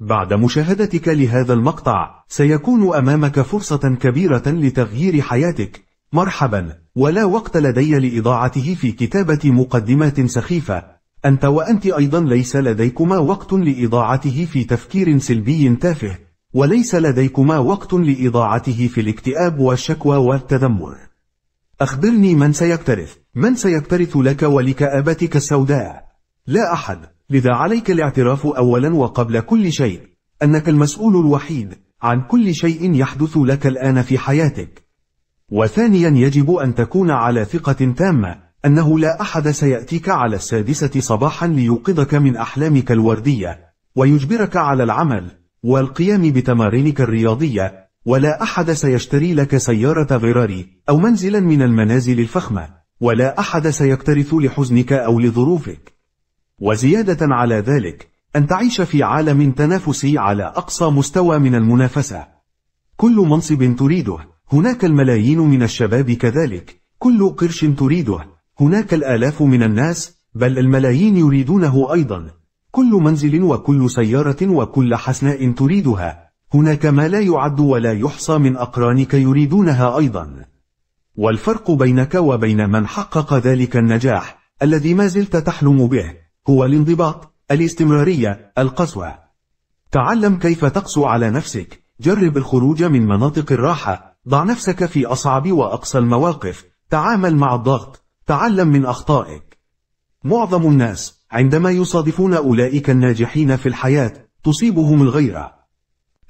بعد مشاهدتك لهذا المقطع سيكون أمامك فرصة كبيرة لتغيير حياتك مرحبا ولا وقت لدي لإضاعته في كتابة مقدمات سخيفة أنت وأنت أيضا ليس لديكما وقت لإضاعته في تفكير سلبي تافه وليس لديكما وقت لإضاعته في الاكتئاب والشكوى والتذمر أخبرني من سيكترث من سيكترث لك ولكآبتك السوداء لا أحد لذا عليك الاعتراف أولا وقبل كل شيء أنك المسؤول الوحيد عن كل شيء يحدث لك الآن في حياتك وثانيا يجب أن تكون على ثقة تامة أنه لا أحد سيأتيك على السادسة صباحا ليوقظك من أحلامك الوردية ويجبرك على العمل والقيام بتمارينك الرياضية ولا أحد سيشتري لك سيارة غراري أو منزلا من المنازل الفخمة ولا أحد سيكترث لحزنك أو لظروفك وزيادة على ذلك أن تعيش في عالم تنافسي على أقصى مستوى من المنافسة كل منصب تريده هناك الملايين من الشباب كذلك كل قرش تريده هناك الآلاف من الناس بل الملايين يريدونه أيضا كل منزل وكل سيارة وكل حسناء تريدها هناك ما لا يعد ولا يحصى من أقرانك يريدونها أيضا والفرق بينك وبين من حقق ذلك النجاح الذي ما زلت تحلم به هو الانضباط الاستمرارية القسوة تعلم كيف تقسو على نفسك جرب الخروج من مناطق الراحة ضع نفسك في أصعب وأقصى المواقف تعامل مع الضغط تعلم من أخطائك معظم الناس عندما يصادفون أولئك الناجحين في الحياة تصيبهم الغيرة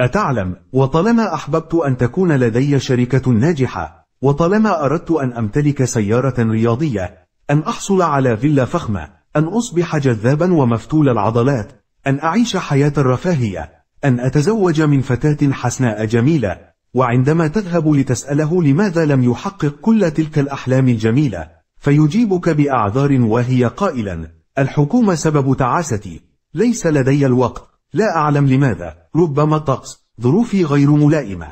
أتعلم وطالما أحببت أن تكون لدي شركة ناجحة وطالما أردت أن أمتلك سيارة رياضية أن أحصل على فيلا فخمة أن أصبح جذابا ومفتول العضلات أن أعيش حياة الرفاهية أن أتزوج من فتاة حسناء جميلة وعندما تذهب لتسأله لماذا لم يحقق كل تلك الأحلام الجميلة فيجيبك بأعذار واهية قائلا الحكومة سبب تعاستي ليس لدي الوقت لا أعلم لماذا ربما الطقس ظروفي غير ملائمة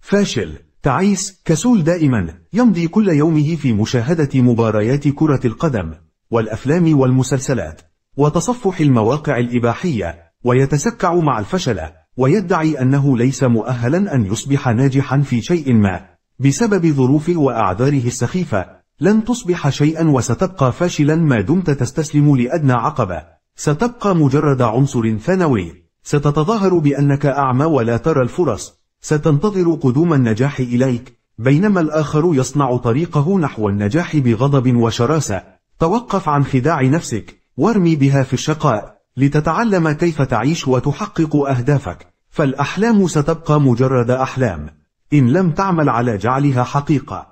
فاشل تعيس كسول دائما يمضي كل يومه في مشاهدة مباريات كرة القدم والأفلام والمسلسلات وتصفح المواقع الإباحية ويتسكع مع الفشلة ويدعي أنه ليس مؤهلا أن يصبح ناجحا في شيء ما بسبب ظروفه وأعذاره السخيفة لن تصبح شيئا وستبقى فاشلا ما دمت تستسلم لأدنى عقبة ستبقى مجرد عنصر ثانوي ستتظاهر بأنك أعمى ولا ترى الفرص ستنتظر قدوم النجاح إليك بينما الآخر يصنع طريقه نحو النجاح بغضب وشراسة توقف عن خداع نفسك وارمي بها في الشقاء لتتعلم كيف تعيش وتحقق أهدافك فالأحلام ستبقى مجرد أحلام إن لم تعمل على جعلها حقيقة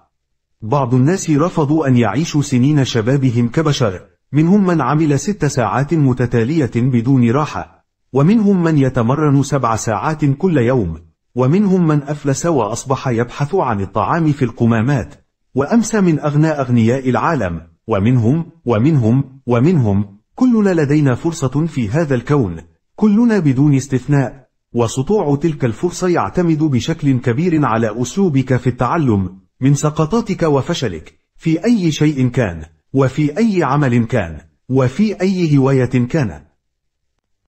بعض الناس رفضوا أن يعيشوا سنين شبابهم كبشر منهم من عمل ست ساعات متتالية بدون راحة ومنهم من يتمرن سبع ساعات كل يوم ومنهم من أفلس وأصبح يبحث عن الطعام في القمامات وأمسى من أغنى أغنياء العالم ومنهم ومنهم ومنهم كلنا لدينا فرصة في هذا الكون كلنا بدون استثناء وسطوع تلك الفرصة يعتمد بشكل كبير على أسلوبك في التعلم من سقطاتك وفشلك في أي شيء كان وفي أي عمل كان وفي أي هواية كان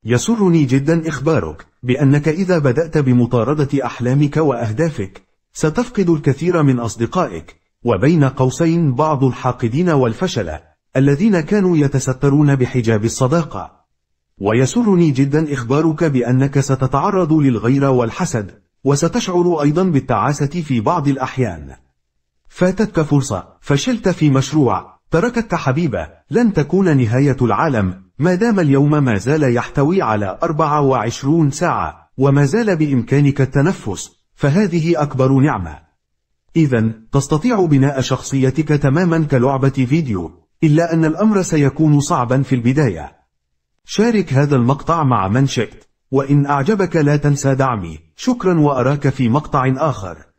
يسرني جدا إخبارك بأنك إذا بدأت بمطاردة أحلامك وأهدافك ستفقد الكثير من أصدقائك وبين قوسين بعض الحاقدين والفشلة الذين كانوا يتسترون بحجاب الصداقة ويسرني جدا إخبارك بأنك ستتعرض للغيرة والحسد وستشعر أيضا بالتعاسة في بعض الأحيان فاتتك فرصة فشلت في مشروع تركتك حبيبة لن تكون نهاية العالم ما دام اليوم ما زال يحتوي على 24 ساعة وما زال بإمكانك التنفس فهذه أكبر نعمة إذا تستطيع بناء شخصيتك تماما كلعبة فيديو إلا أن الأمر سيكون صعبا في البداية شارك هذا المقطع مع من شئت وإن أعجبك لا تنسى دعمي شكرا وأراك في مقطع آخر